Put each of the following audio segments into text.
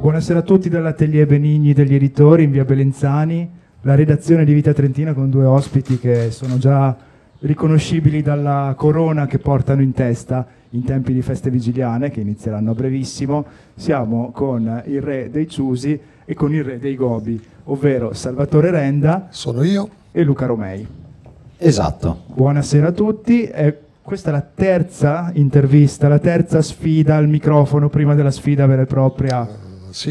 Buonasera a tutti dall'Atelier Benigni degli editori in via Belenzani, la redazione di Vita Trentina con due ospiti che sono già riconoscibili dalla corona che portano in testa in tempi di feste vigiliane che inizieranno a brevissimo. Siamo con il re dei Ciusi e con il re dei Gobi, ovvero Salvatore Renda. Sono io. E Luca Romei. Esatto. Buonasera a tutti. È questa è la terza intervista, la terza sfida al microfono prima della sfida vera e propria. Uh, sì,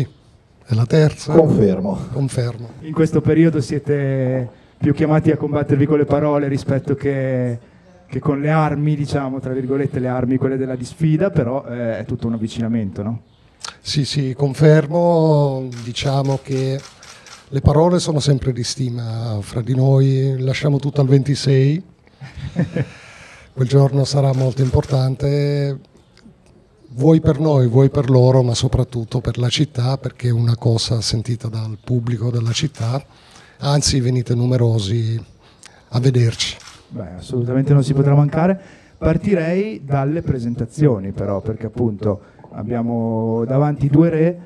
è la terza. Confermo. Confermo. In questo periodo siete più chiamati a combattervi con le parole rispetto che, che con le armi, diciamo, tra virgolette, le armi, quelle della disfida, però eh, è tutto un avvicinamento, no? Sì, sì, confermo, diciamo che le parole sono sempre di stima fra di noi, lasciamo tutto al 26. quel giorno sarà molto importante, vuoi per noi, vuoi per loro, ma soprattutto per la città, perché è una cosa sentita dal pubblico della città, anzi venite numerosi a vederci. Beh, assolutamente non si potrà mancare. Partirei dalle presentazioni però, perché appunto abbiamo davanti due re,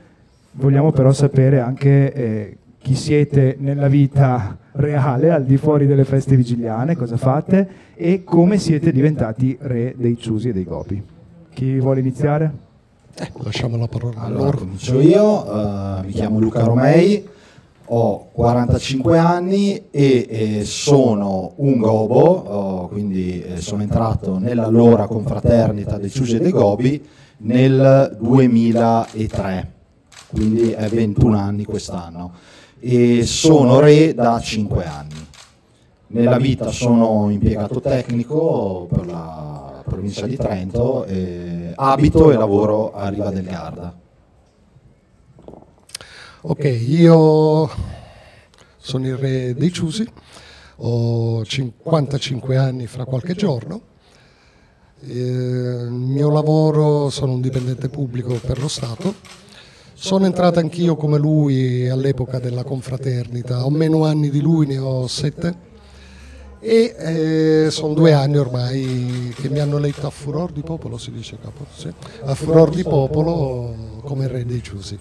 vogliamo però sapere anche... Eh, chi siete nella vita reale, al di fuori delle feste vigiliane, cosa fate e come siete diventati re dei Ciusi e dei Gopi. Chi vuole iniziare? Eh, lasciamo la parola allora, a loro. Comincio io, uh, mi chiamo Luca Romei, ho 45 anni e eh, sono un gobo, oh, quindi eh, sono entrato nell'allora confraternita dei Ciusi e dei Gobi nel 2003, quindi è 21 anni quest'anno e sono re da 5 anni. Nella vita sono impiegato tecnico per la provincia di Trento, e abito e lavoro a Riva del Garda. Ok, io sono il re dei Ciusi, ho 55 anni fra qualche giorno. Eh, il mio lavoro sono un dipendente pubblico per lo Stato sono entrato anch'io come lui all'epoca della confraternita, ho meno anni di lui, ne ho sette e eh, sono due anni ormai che mi hanno eletto a furor di popolo, si dice capo, sì. a furor di popolo come re dei Giusi.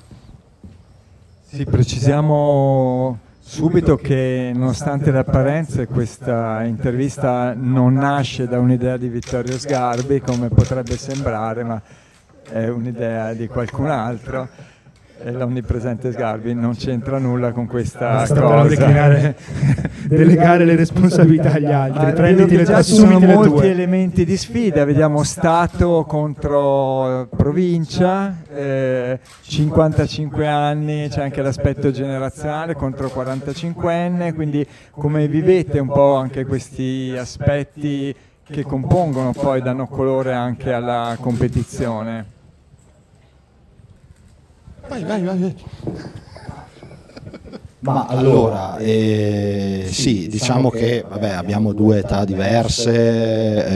Sì, precisiamo subito che nonostante le apparenze questa intervista non nasce da un'idea di Vittorio Sgarbi come potrebbe sembrare, ma è un'idea di qualcun altro e l'onnipresente Sgarbi non c'entra nulla con questa Basta cosa. Declinare, delegare le responsabilità agli altri. Ah, Prenditi le tue, ci sono molti tue. elementi di sfida, vediamo Stato contro provincia, eh, 55 anni, c'è anche l'aspetto generazionale contro 45enne, quindi come vivete un po' anche questi aspetti che compongono poi danno colore anche alla competizione? Vai, vai, vai. Ma allora, eh, sì, diciamo, diciamo che vabbè, abbiamo due età diverse,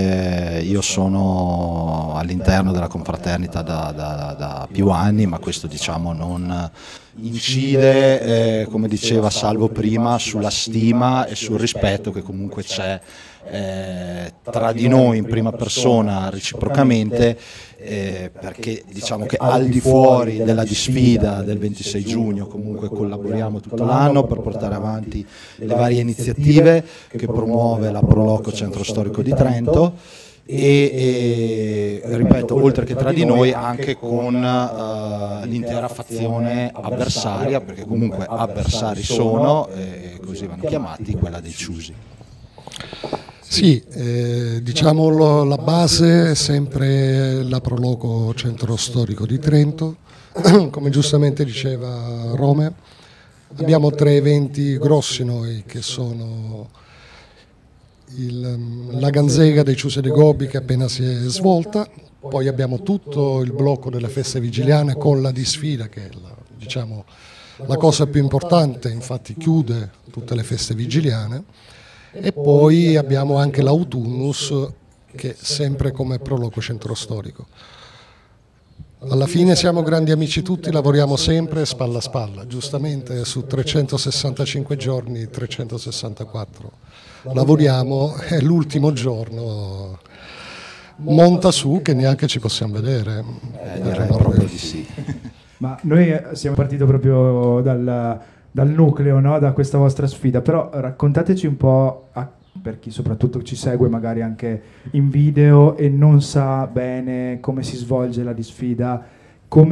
eh, io sono all'interno della confraternita da, da, da, più anni, ma questo diciamo non incide, eh, come diceva Salvo prima, sulla stima e sul rispetto che comunque c'è eh, tra di noi in prima persona reciprocamente, eh, perché diciamo, diciamo che al di fuori della disfida del 26 giugno comunque collaboriamo tutto l'anno per portare avanti le varie iniziative che promuove la Proloco Centro Storico di Trento. E, e, ripeto, oltre che tra di noi, anche con uh, l'intera fazione avversaria, perché comunque avversari sono, e così vanno chiamati, quella dei Ciusi. Sì, eh, diciamo la base è sempre la Proloco Centro Storico di Trento, come giustamente diceva Rome, abbiamo tre eventi grossi noi che sono il, la Ganzega dei Ciuse de Gobbi che appena si è svolta, poi abbiamo tutto il blocco delle feste vigiliane con la disfida che è la, diciamo, la cosa più importante, infatti chiude tutte le feste vigiliane e poi abbiamo anche l'Autunnus, che sempre come proloquo centro storico. Alla fine siamo grandi amici tutti, lavoriamo sempre spalla a spalla, giustamente su 365 giorni, 364. Lavoriamo, è l'ultimo giorno, monta su che neanche ci possiamo vedere. Eh, direi proprio di sì. Ma noi eh, siamo partiti proprio dalla dal nucleo no? da questa vostra sfida, però raccontateci un po' a, per chi soprattutto ci segue magari anche in video e non sa bene come si svolge la disfida,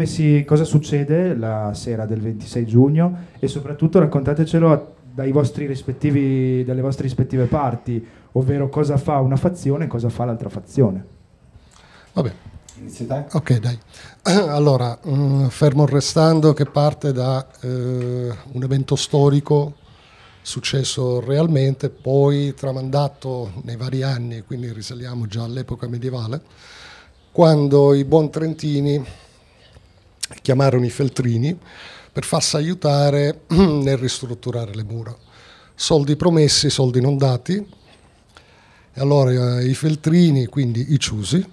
si, cosa succede la sera del 26 giugno e soprattutto raccontatecelo dalle vostre rispettive parti, ovvero cosa fa una fazione e cosa fa l'altra fazione. Vabbè, Ok, dai. Allora, mm, fermo restando che parte da eh, un evento storico successo realmente, poi tramandato nei vari anni, quindi risaliamo già all'epoca medievale, quando i buon trentini chiamarono i feltrini per farsi aiutare nel ristrutturare le mura. Soldi promessi, soldi non dati. E allora eh, i feltrini, quindi i ciusi,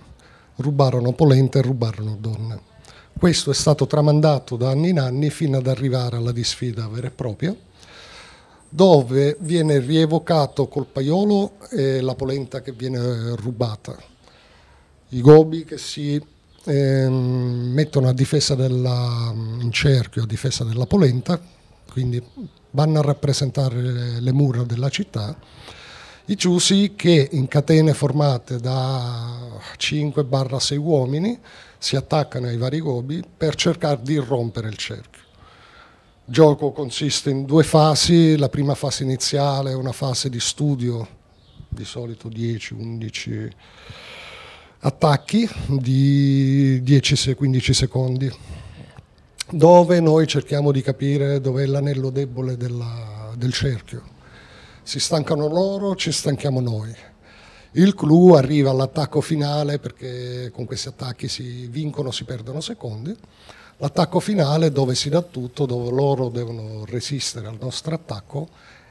rubarono polenta e rubarono donne. Questo è stato tramandato da anni in anni fino ad arrivare alla disfida vera e propria, dove viene rievocato col paiolo e la polenta che viene rubata. I gobi che si ehm, mettono a difesa della, in cerchio a difesa della polenta, quindi vanno a rappresentare le mura della città i ciusi che in catene formate da 5-6 uomini si attaccano ai vari gobi per cercare di rompere il cerchio. Il gioco consiste in due fasi, la prima fase iniziale è una fase di studio, di solito 10-11 attacchi di 10-15 secondi, dove noi cerchiamo di capire dov'è l'anello debole della, del cerchio si stancano loro, ci stanchiamo noi. Il clou arriva all'attacco finale perché con questi attacchi si vincono, si perdono secondi. L'attacco finale dove si dà tutto, dove loro devono resistere al nostro attacco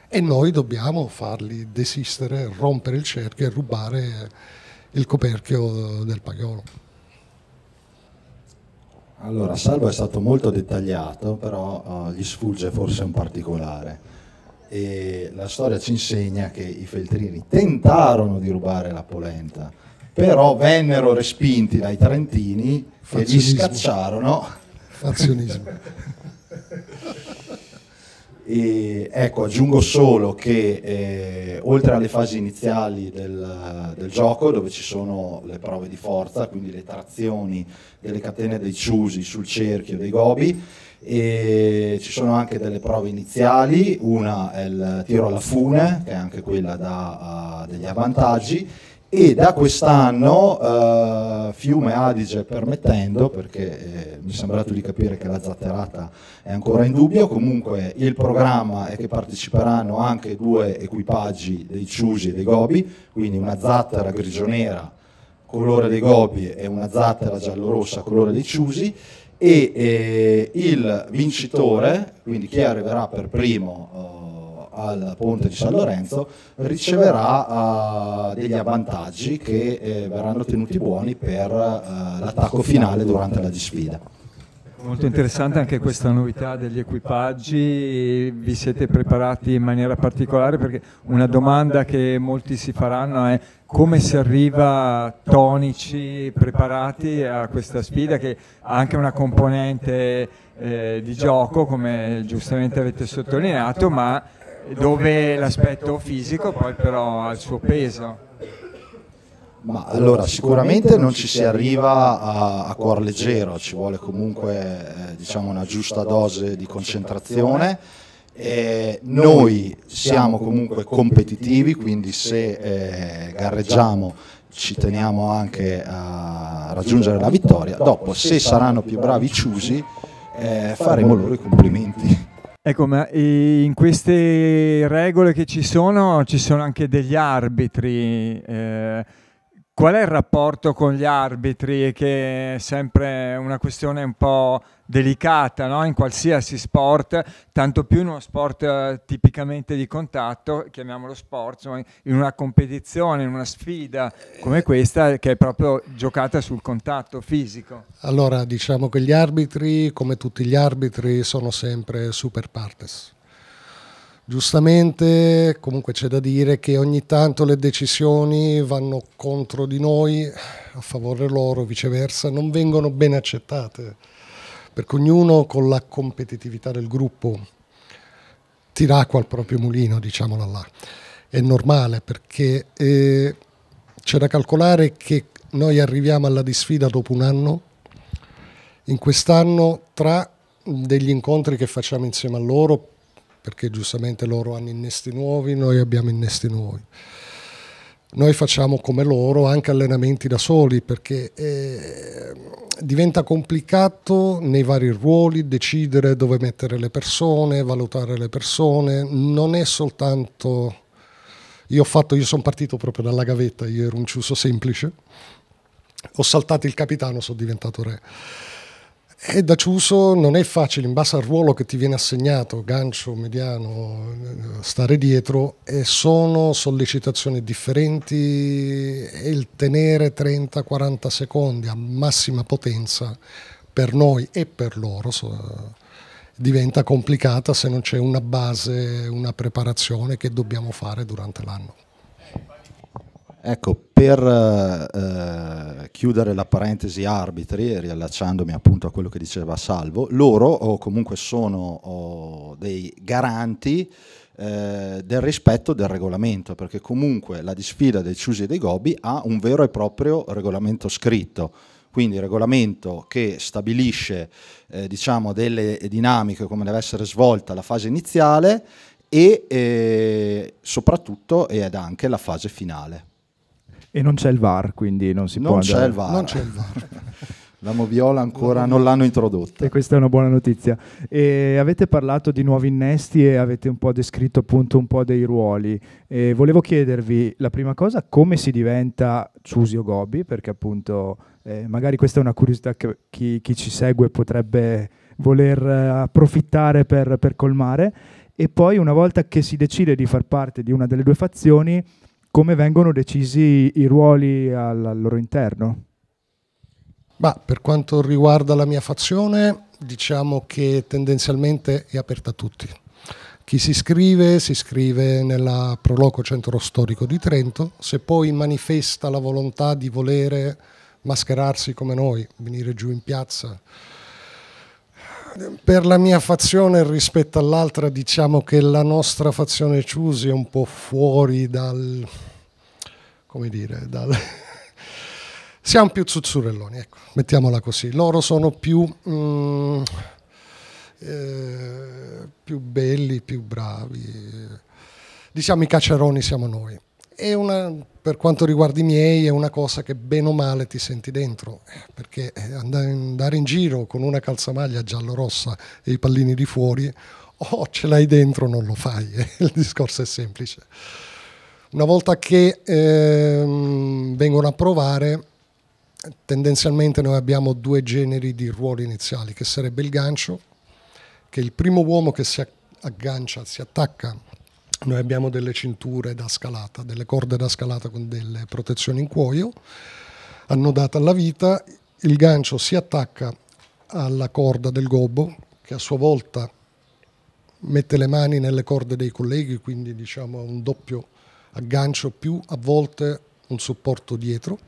e noi dobbiamo farli desistere, rompere il cerchio e rubare il coperchio del paiolo. Allora, Salvo è stato molto dettagliato, però uh, gli sfugge forse un particolare e la storia ci insegna che i feltrini tentarono di rubare la polenta, però vennero respinti dai trentini che li scacciarono. Fazionismo. E ecco, aggiungo solo che eh, oltre alle fasi iniziali del, del, gioco, dove ci sono le prove di forza, quindi le trazioni delle catene dei ciusi sul cerchio dei gobi, e ci sono anche delle prove iniziali, una è il tiro alla fune, che è anche quella dà uh, eh, degli avvantaggi, e da quest'anno uh, Fiume Adige permettendo, perché eh, mi è sembrato di capire che la zatterata è ancora in dubbio, comunque il programma è che parteciperanno anche due equipaggi dei Ciusi e dei Gobi, quindi una zattera grigionera colore dei Gobi e una zattera giallorossa colore dei Ciusi e eh, eh il vincitore, quindi chi arriverà per primo eh, al ponte di San Lorenzo, riceverà eh, degli avvantaggi che eh, verranno tenuti buoni per eh, l'attacco finale durante la disfida. Molto interessante anche questa novità degli equipaggi, vi siete preparati in maniera particolare perché una domanda che molti si faranno è come si arriva tonici, preparati a questa sfida che ha anche una componente eh, di gioco, come giustamente avete sottolineato, ma dove l'aspetto fisico poi però ha il suo peso. Ma allora sicuramente non ci si arriva a, a cuor leggero, ci vuole comunque eh, diciamo una giusta dose di concentrazione eh, noi siamo comunque competitivi, quindi se eh, gareggiamo ci teniamo anche a raggiungere la vittoria. Dopo, se saranno più bravi i Ciusi, eh, faremo loro i complimenti. Ecco, ma in queste regole che ci sono, ci sono anche degli arbitri. Eh Qual è il rapporto con gli arbitri, che è sempre una questione un po' delicata no? in qualsiasi sport, tanto più in uno sport eh, tipicamente di contatto, chiamiamolo sport, insomma, in una competizione, in una sfida come questa che è proprio giocata sul contatto fisico? Allora, diciamo che gli arbitri, come tutti gli arbitri, sono sempre super partes. Giustamente comunque c'è da dire che ogni tanto le decisioni vanno contro di noi, a favore loro, viceversa, non vengono ben accettate, perché ognuno con la competitività del gruppo tira acqua al proprio mulino, diciamola là. È normale perché eh, c'è da calcolare che noi arriviamo alla disfida dopo un anno, in quest'anno tra degli incontri che facciamo insieme a loro perché giustamente loro hanno innesti nuovi, noi abbiamo innesti nuovi. Noi facciamo come loro anche allenamenti da soli perché eh, diventa complicato nei vari ruoli decidere dove mettere le persone, valutare le persone, non è soltanto... Io, fatto, io sono partito proprio dalla gavetta, io ero un ciuso semplice, ho saltato il capitano, sono diventato re. E da Ciuso non è facile, in base al ruolo che ti viene assegnato, gancio, mediano, stare dietro, e sono sollecitazioni differenti e il tenere 30-40 secondi a massima potenza per noi e per loro so, diventa complicata se non c'è una base, una preparazione che dobbiamo fare durante l'anno. Ecco, per eh, chiudere la parentesi arbitri riallacciandomi appunto a quello che diceva Salvo, loro o comunque sono o dei garanti eh, del rispetto del regolamento, perché comunque la disfida dei Ciusi e dei Gobi ha un vero e proprio regolamento scritto quindi il regolamento che stabilisce eh, diciamo, delle dinamiche, come deve essere svolta la fase iniziale e eh, soprattutto ed anche la fase finale. E non c'è il VAR, quindi non si non può... C'è VAR. Non c'è il VAR. La Moviola ancora non, non l'hanno introdotta. E questa è una buona notizia. E avete parlato di nuovi innesti e avete un po' descritto appunto un po' dei ruoli. E volevo chiedervi la prima cosa come si diventa Ciusio Gobbi, perché appunto eh, magari questa è una curiosità che chi, chi ci segue potrebbe voler eh, approfittare per, per colmare. E poi una volta che si decide di far parte di una delle due fazioni, come vengono decisi i ruoli al, al loro interno? Bah, per quanto riguarda la mia fazione, diciamo che tendenzialmente è aperta a tutti. Chi si iscrive, si iscrive nella Proloco Centro Storico di Trento, se poi manifesta la volontà di volere mascherarsi come noi, venire giù in piazza, per la mia fazione rispetto all'altra diciamo che la nostra fazione Ciusi è un po' fuori dal... come dire, dal... Siamo più zuzzurelloni, ecco, mettiamola così. Loro sono più... Mm, eh, più belli, più bravi. Diciamo i cacciaroni siamo noi una, per quanto riguarda i miei è una cosa che bene o male ti senti dentro, perché eh, andare in giro con una calzamaglia giallo-rossa e i pallini di fuori, o oh, ce l'hai dentro o non lo fai, il discorso è semplice. Una volta che ehm, vengono a provare, tendenzialmente noi abbiamo due generi di ruoli iniziali, che sarebbe il gancio, che è il primo uomo che si aggancia, si attacca noi abbiamo delle cinture da scalata, delle corde da scalata con delle protezioni in cuoio annodata alla vita, il gancio si attacca alla corda del gobbo che a sua volta mette le mani nelle corde dei colleghi, quindi diciamo un doppio aggancio più a volte un supporto dietro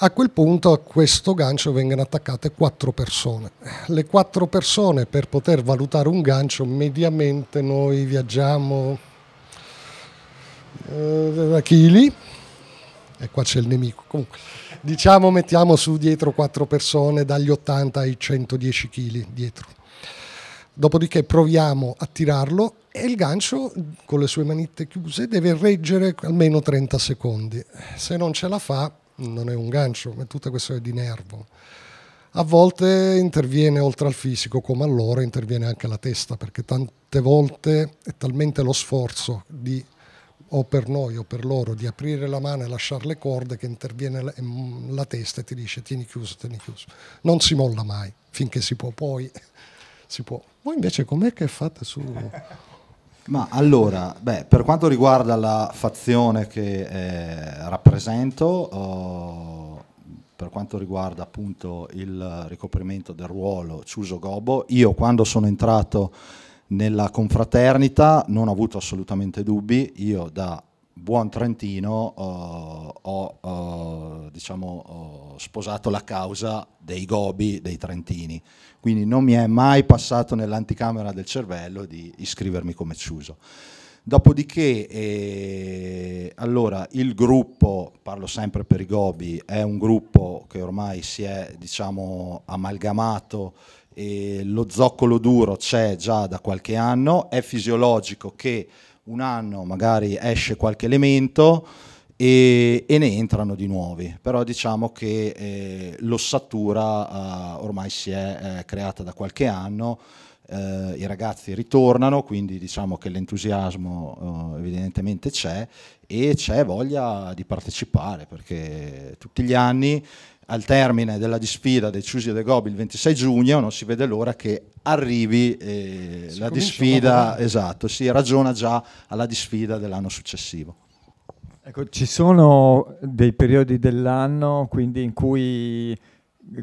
a quel punto a questo gancio vengono attaccate quattro persone. Le quattro persone per poter valutare un gancio mediamente noi viaggiamo eh, da chili e qua c'è il nemico. Comunque, diciamo mettiamo su dietro quattro persone dagli 80 ai 110 kg dietro. Dopodiché proviamo a tirarlo e il gancio con le sue manette chiuse deve reggere almeno 30 secondi. Se non ce la fa non è un gancio, è tutta questione di nervo. A volte interviene oltre al fisico, come allora interviene anche la testa, perché tante volte è talmente lo sforzo di, o per noi o per loro di aprire la mano e lasciare le corde che interviene la mm, testa e ti dice tieni chiuso, tieni chiuso. Non si molla mai, finché si può, poi si può. Voi invece com'è che fate su... Ma allora, beh, per quanto riguarda la fazione che eh, rappresento, oh, per quanto riguarda appunto il ricoprimento del ruolo Ciuso Gobbo, io quando sono entrato nella confraternita non ho avuto assolutamente dubbi, io da buon trentino uh, ho uh, diciamo, uh, sposato la causa dei gobi dei trentini, quindi non mi è mai passato nell'anticamera del cervello di iscrivermi come Ciuso. Dopodiché, eh, allora, il gruppo, parlo sempre per i gobi, è un gruppo che ormai si è diciamo, amalgamato e lo zoccolo duro c'è già da qualche anno, è fisiologico che un anno magari esce qualche elemento e, e ne entrano di nuovi, però diciamo che eh, l'ossatura eh, ormai si è eh, creata da qualche anno, eh, i ragazzi ritornano, quindi diciamo che l'entusiasmo eh, evidentemente c'è e c'è voglia di partecipare perché tutti gli anni al termine della disfida dei Ciusi e dei Gobi il 26 giugno, non si vede l'ora che arrivi eh, la disfida, esatto, si ragiona già alla disfida dell'anno successivo. Ecco, ci sono dei periodi dell'anno quindi in cui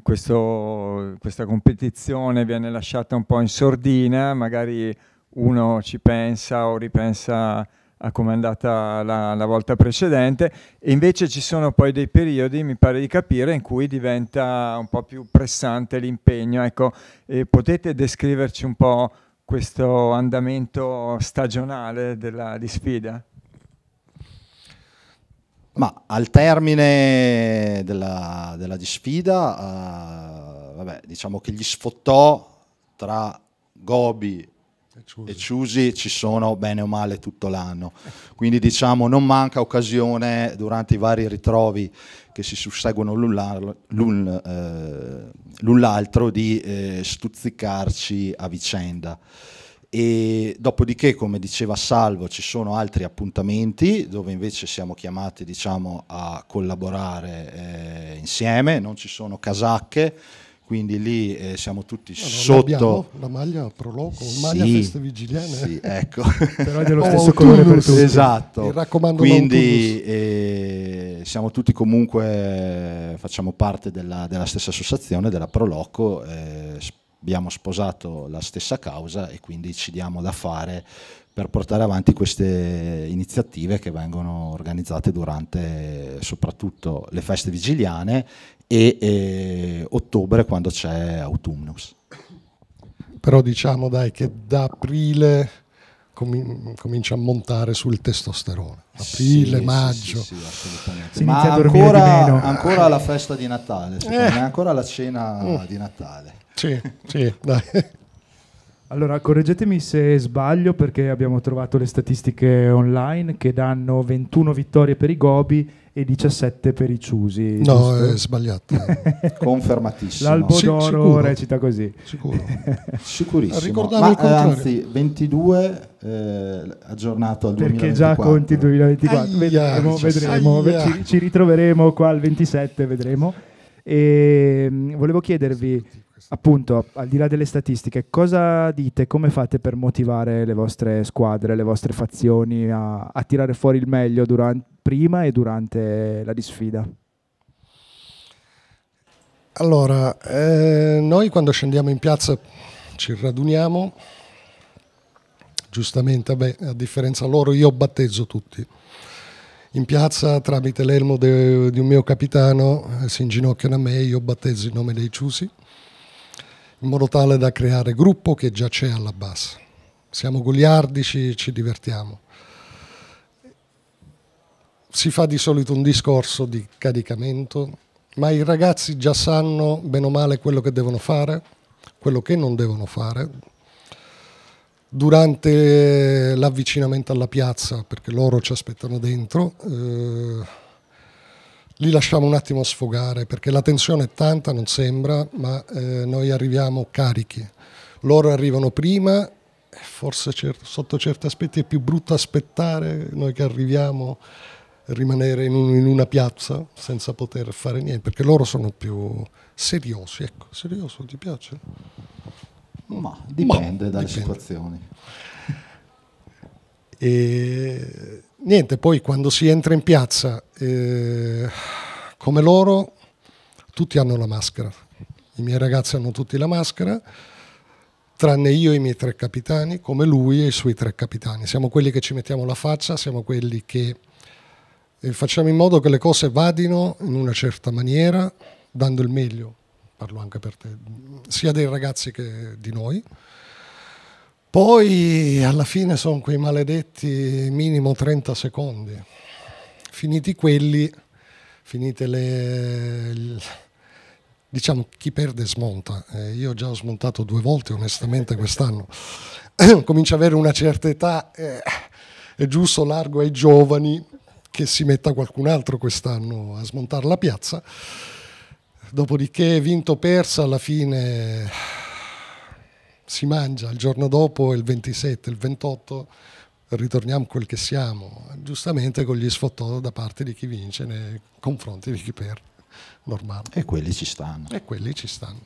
questo, questa competizione viene lasciata un po' in sordina, magari uno ci pensa o ripensa a come è andata la, la, volta precedente e invece ci sono poi dei periodi, mi pare di capire, in cui diventa un po' più pressante l'impegno. Ecco, eh, potete descriverci un po' questo andamento stagionale della, di sfida? Ma al termine della, della disfida, eh, vabbè, diciamo che gli sfottò tra Gobi e Ciusi ci sono bene o male tutto l'anno. Quindi diciamo non manca occasione durante i vari ritrovi che si susseguono eh, l'un l'altro di eh, stuzzicarci a vicenda. E dopodiché, come diceva Salvo, ci sono altri appuntamenti dove invece siamo chiamati diciamo, a collaborare eh, insieme, non ci sono casacche quindi lì eh, siamo tutti allora, sotto la maglia Proloco, sì, maglia feste vigiliane. Sì, ecco. Però è dello stesso oh, colore per tutti. Esatto. Mi raccomando quindi eh, siamo tutti comunque eh, facciamo parte della, della stessa associazione della Proloco, eh, abbiamo sposato la stessa causa e quindi ci diamo da fare per portare avanti queste iniziative che vengono organizzate durante soprattutto le feste vigiliane e eh, ottobre quando c'è Autumnus. Però diciamo dai che da aprile comincia a montare sul testosterone. Aprile, sì, maggio. Sì, sì, Ma ancora, ancora, la festa di Natale, eh. ancora la cena mm. di Natale. Sì, sì, dai. Allora, correggetemi se sbaglio perché abbiamo trovato le statistiche online che danno 21 vittorie per i Gobi e 17 per i Ciusi. No, giusto? è sbagliato. Confermatissimo. L'Albo sì, d'Oro recita così. Sicuro. Sicurissimo. Ricordavo Ma, eh, anzi, 22 eh, aggiornato al Perché 2024. Perché già conti 2024. Aia, vedremo, vedremo. Ci, ci, ritroveremo qua al 27, vedremo. E mm, volevo chiedervi, appunto, al di là delle statistiche, cosa dite, come fate per motivare le vostre squadre, le vostre fazioni a, a tirare fuori il meglio durante prima e durante la disfida? Allora, eh, noi quando scendiamo in piazza ci raduniamo, giustamente beh, a differenza loro io battezzo tutti. In piazza tramite l'elmo de, di un mio capitano eh, si inginocchiano a me, io battezzo il nome dei Ciusi, in modo tale da creare gruppo che già c'è alla base. Siamo goliardici, ci divertiamo si fa di solito un discorso di caricamento, ma i ragazzi già sanno bene o male quello che devono fare, quello che non devono fare. Durante l'avvicinamento alla piazza, perché loro ci aspettano dentro, eh, li lasciamo un attimo sfogare, perché la tensione è tanta, non sembra, ma eh, noi arriviamo carichi. Loro arrivano prima forse sotto certi aspetti è più brutto aspettare noi che arriviamo rimanere in, un, in, una piazza senza poter fare niente, perché loro sono più seriosi, ecco, serioso ti piace? Ma dipende Ma, dalle dipende. situazioni. E, niente, poi quando si entra in piazza, eh, come loro, tutti hanno la maschera, i miei ragazzi hanno tutti la maschera, tranne io e i miei tre capitani, come lui e i suoi tre capitani. Siamo quelli che ci mettiamo la faccia, siamo quelli che e facciamo in modo che le cose vadino in una certa maniera, dando il meglio, parlo anche per te, sia dei ragazzi che di noi. Poi alla fine sono quei maledetti minimo 30 secondi. Finiti quelli, finite le... diciamo chi perde smonta. Eh, io già ho smontato due volte onestamente quest'anno. Comincio ad avere una certa età, eh, è giusto, largo ai giovani, che si metta qualcun altro quest'anno a smontare la piazza. Dopodiché vinto o persa alla fine si mangia, il giorno dopo il 27, il 28 ritorniamo quel che siamo, giustamente con gli sfottò da parte di chi vince nei confronti di chi perde, normale. E quelli ci stanno. E quelli ci stanno.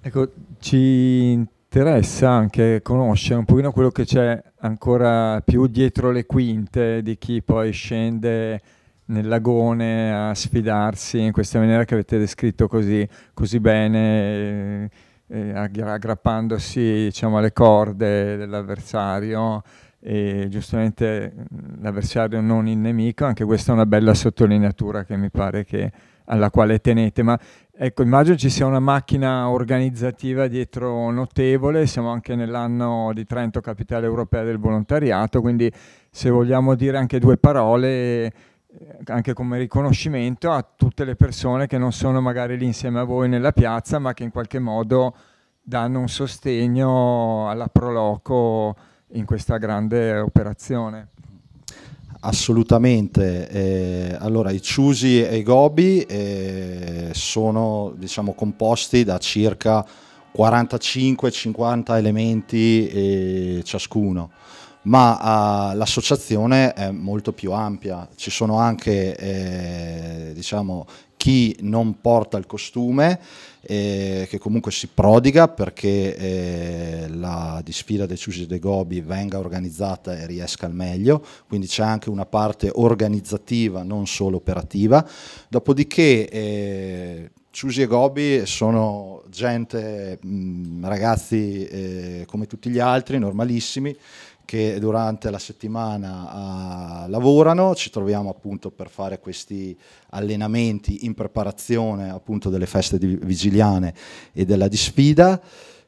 Ecco, ci interessa anche conoscere un pochino quello che c'è ancora più dietro le quinte di chi poi scende nel lagone a sfidarsi in questa maniera che avete descritto così, così bene, eh, eh aggrappandosi diciamo, alle corde dell'avversario e giustamente mm, l'avversario non il nemico, anche questa è una bella sottolineatura che mi pare che alla quale tenete, ma ecco, immagino ci sia una macchina organizzativa dietro notevole, siamo anche nell'anno di Trento Capitale Europea del Volontariato, quindi se vogliamo dire anche due parole, eh, anche come riconoscimento a tutte le persone che non sono magari lì insieme a voi nella piazza, ma che in qualche modo danno un sostegno alla Proloco in questa grande operazione. Assolutamente, eh, allora i Ciusi e i Gobi eh, sono diciamo, composti da circa 45-50 elementi eh, ciascuno ma uh, l'associazione è molto più ampia, ci sono anche eh, diciamo, chi non porta il costume, eh, che comunque si prodiga perché eh, la disfida dei Ciusi dei Gobi venga organizzata e riesca al meglio, quindi c'è anche una parte organizzativa, non solo operativa. Dopodiché eh, Ciusi e Gobi sono gente, mh, mm, ragazzi eh, come tutti gli altri, normalissimi, che durante la settimana uh, lavorano, ci troviamo appunto per fare questi allenamenti in preparazione appunto delle feste vigiliane e della disfida.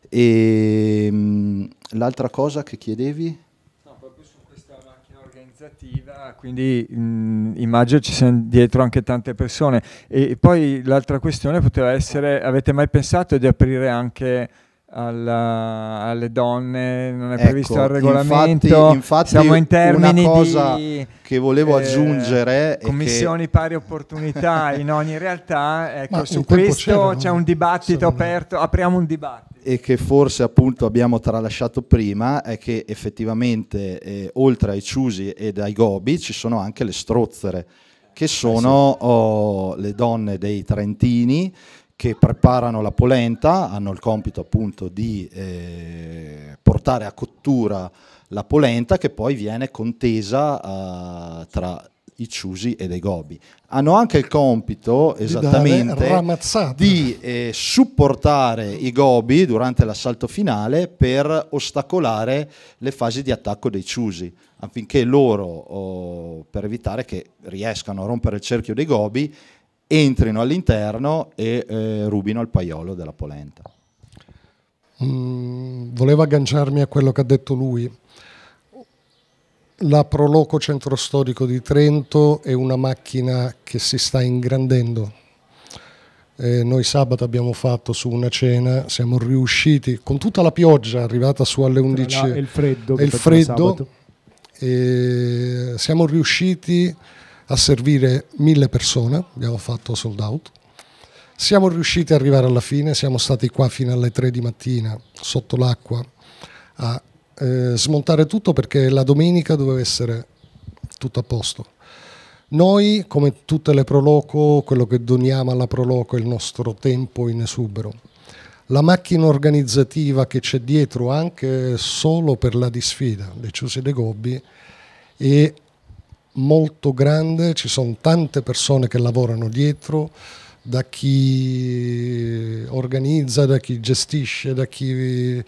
E um, l'altra cosa che chiedevi? No, proprio su questa macchina organizzativa, Quindi mh, immagino ci siano dietro anche tante persone. E poi l'altra questione poteva essere: avete mai pensato di aprire anche alla, alle donne, non è ecco, previsto il regolamento. Infatti, infatti siamo in termini una cosa di, che volevo eh, aggiungere commissioni che... pari opportunità in ogni realtà. Ecco, su questo certo, c'è un dibattito aperto, apriamo un dibattito. E che forse appunto abbiamo tralasciato prima è che effettivamente eh, oltre ai ciusi e ai gobi ci sono anche le strozzere che eh sono oh, le donne dei trentini che preparano la polenta, hanno il compito appunto di eh, portare a cottura la polenta che poi viene contesa eh, tra i Ciusi e dei Gobi. Hanno anche il compito di esattamente di eh, supportare i Gobi durante l'assalto finale per ostacolare le fasi di attacco dei Ciusi affinché loro, oh, per evitare che riescano a rompere il cerchio dei Gobi, entrino all'interno e eh, rubino il paiolo della polenta. Mm, volevo agganciarmi a quello che ha detto lui. La Proloco Centro Storico di Trento è una macchina che si sta ingrandendo. Eh, noi sabato abbiamo fatto su una cena, siamo riusciti con tutta la pioggia arrivata su alle 11 e il freddo, e il freddo e eh, siamo riusciti a servire mille persone, abbiamo fatto sold out. Siamo riusciti ad arrivare alla fine, siamo stati qua fino alle 3 di mattina sotto l'acqua a eh, smontare tutto perché la domenica doveva essere tutto a posto. Noi, come tutte le Proloco, quello che doniamo alla Proloco è il nostro tempo in esubero. La macchina organizzativa che c'è dietro anche solo per la disfida le Ciusi e dei Gobbi è molto grande, ci sono tante persone che lavorano dietro, da chi organizza, da chi gestisce, da chi eh,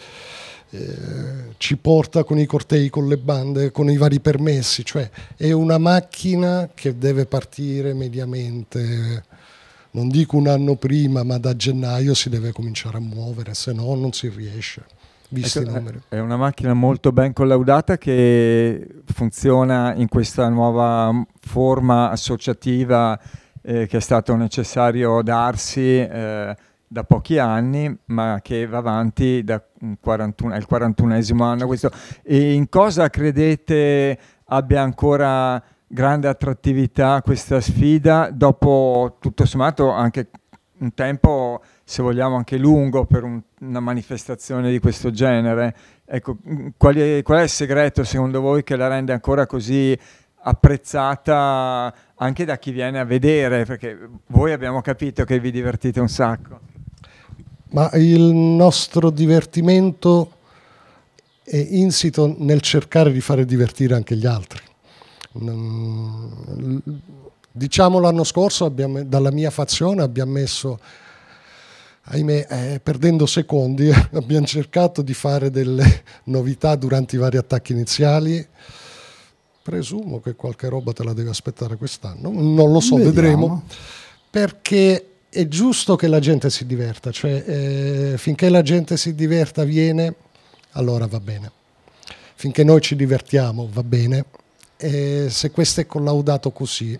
ci porta con i cortei, con le bande, con i vari permessi, cioè è una macchina che deve partire mediamente, non dico un anno prima, ma da gennaio si deve cominciare a muovere, se no non si riesce visto ecco, il numero. È una macchina molto ben collaudata che funziona in questa nuova forma associativa eh, che è stato necessario darsi eh, da pochi anni, ma che va avanti dal 41, 41esimo anno. Questo. E in cosa credete abbia ancora grande attrattività questa sfida dopo tutto sommato anche un tempo se vogliamo anche lungo per un, una manifestazione di questo genere. Ecco, qual è, qual è il segreto secondo voi che la rende ancora così apprezzata anche da chi viene a vedere? Perché voi abbiamo capito che vi divertite un sacco. Ma il nostro divertimento è insito nel cercare di fare divertire anche gli altri. Diciamo l'anno scorso abbiamo, dalla mia fazione abbiamo messo ahimè, eh, perdendo secondi, abbiamo cercato di fare delle novità durante i vari attacchi iniziali. Presumo che qualche roba te la devi aspettare quest'anno, non lo so, Vediamo. vedremo. Perché è giusto che la gente si diverta, cioè eh, finché la gente si diverta viene, allora va bene. Finché noi ci divertiamo va bene. E se questo è collaudato così,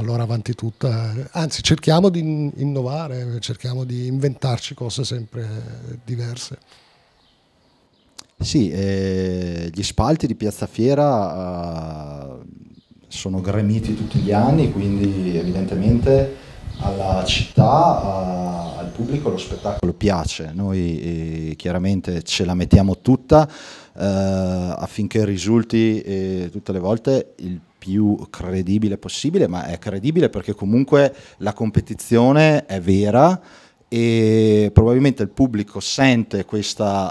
allora avanti tutta, anzi cerchiamo di innovare, cerchiamo di inventarci cose sempre diverse. Sì, eh, gli spalti di Piazza Fiera eh, sono gremiti tutti gli anni, quindi evidentemente alla città, al pubblico lo spettacolo piace, noi eh, chiaramente ce la mettiamo tutta eh, affinché risulti eh, tutte le volte il più credibile possibile, ma è credibile perché comunque la competizione è vera e probabilmente il pubblico sente questa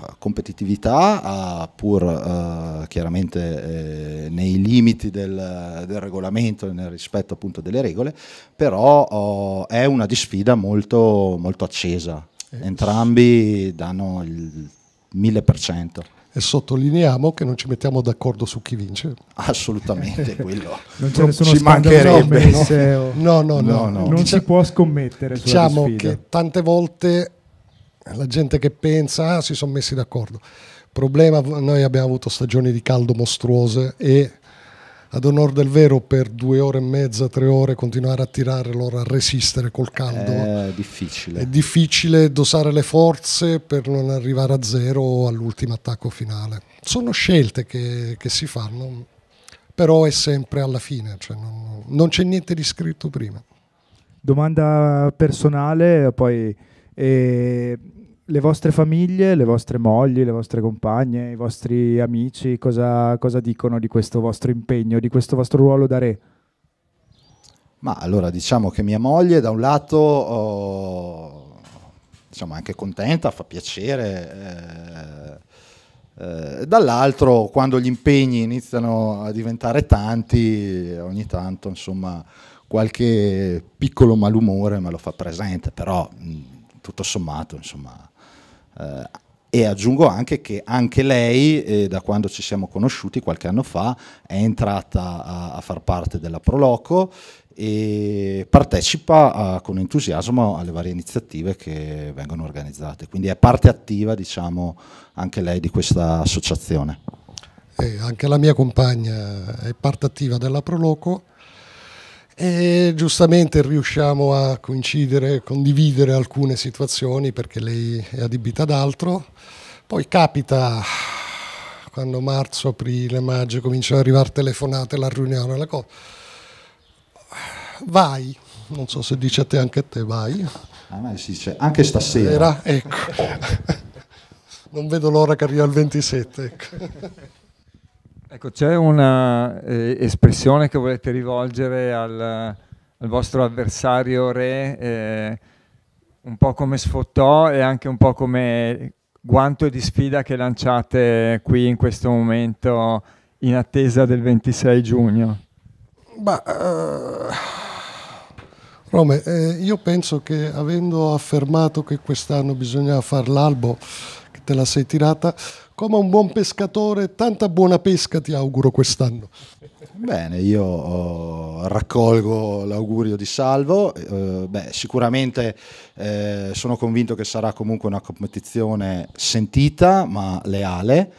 uh, competitività uh, pur uh, chiaramente eh, nei limiti del, del regolamento e nel rispetto appunto delle regole però oh, è una disfida molto, molto accesa eh, entrambi danno il 1000% e sottolineiamo che non ci mettiamo d'accordo su chi vince. Assolutamente, quello non c'è nessuno ci mancherebbe. No, no, no, no, no. non si può scommettere. Diciamo che tante volte la gente che pensa ah, si sono messi d'accordo. Problema, noi abbiamo avuto stagioni di caldo mostruose e ad onore del vero per due ore e mezza, tre ore continuare a tirare, loro a resistere col caldo. È difficile. È difficile dosare le forze per non arrivare a zero all'ultimo attacco finale. Sono scelte che, che, si fanno, però è sempre alla fine, cioè non, non c'è niente di scritto prima. Domanda personale, poi... Eh le vostre famiglie, le vostre mogli, le vostre compagne, i vostri amici, cosa, cosa dicono di questo vostro impegno, di questo vostro ruolo da re? Ma allora diciamo che mia moglie da un lato... Oh, diciamo anche contenta, fa piacere, eh, eh, dall'altro quando gli impegni iniziano a diventare tanti ogni tanto insomma qualche piccolo malumore me lo fa presente però mh, tutto sommato insomma eh, e aggiungo anche che anche lei, eh, da quando ci siamo conosciuti qualche anno fa, è entrata a, a far parte della Proloco e partecipa a, eh, con entusiasmo alle varie iniziative che vengono organizzate. Quindi è parte attiva, diciamo, anche lei di questa associazione. Eh, anche la mia compagna è parte attiva della Proloco e giustamente riusciamo a coincidere, condividere alcune situazioni perché lei è adibita ad altro. Poi capita quando marzo, aprile, maggio cominciano ad arrivare telefonate, la riunione, la cosa. Vai, non so se dice a te anche a te, vai. A me si dice anche stasera. Era, ecco. non vedo l'ora che arriva il 27. Ecco. Ecco, c'è un'espressione eh, che volete rivolgere al, al vostro avversario re, eh, un po' come sfottò e anche un po' come guanto di sfida che lanciate qui in questo momento in attesa del 26 giugno? Bah, uh, eh, Rome, eh, io penso che avendo affermato che quest'anno bisogna fare l'albo, te la sei tirata. Come un buon pescatore, tanta buona pesca ti auguro quest'anno. Bene, io oh, raccolgo l'augurio di Salvo. Eh, beh, sicuramente eh, sono convinto che sarà comunque una competizione sentita ma leale.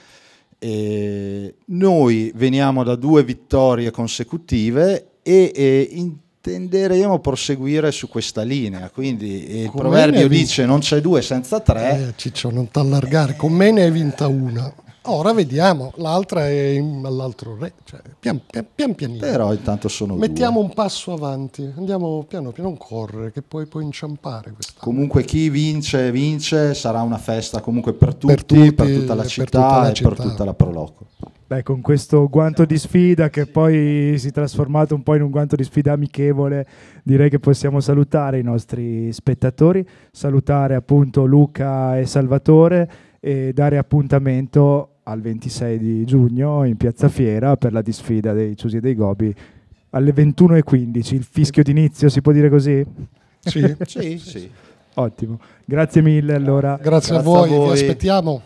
E noi veniamo da due vittorie consecutive e, e in, tenderemo a proseguire su questa linea. Quindi il con proverbio dice: Non c'è due senza tre. Eh, Ciccio, non t'allargare, con me ne hai vinta una. Ora vediamo, l'altra è all'altro re, cioè, pian, pian, pian, pianino. Però intanto sono Mettiamo due. un passo avanti, andiamo piano piano, non correre, che poi puoi inciampare quest'anno. Comunque chi vince, vince, sarà una festa comunque per tutti, per, tutti, per tutta la città per tutta la città. e per tutta la Proloco. Beh, con questo guanto di sfida che poi si è trasformato un po' in un guanto di sfida amichevole, direi che possiamo salutare i nostri spettatori, salutare appunto Luca e Salvatore e dare appuntamento al 26 di giugno in Piazza Fiera per la disfida dei Ciusi e dei Gobi alle 21.15, il fischio d'inizio si può dire così? Sì, sì, sì. Ottimo, grazie mille allora. Grazie, grazie a, voi, a vi aspettiamo.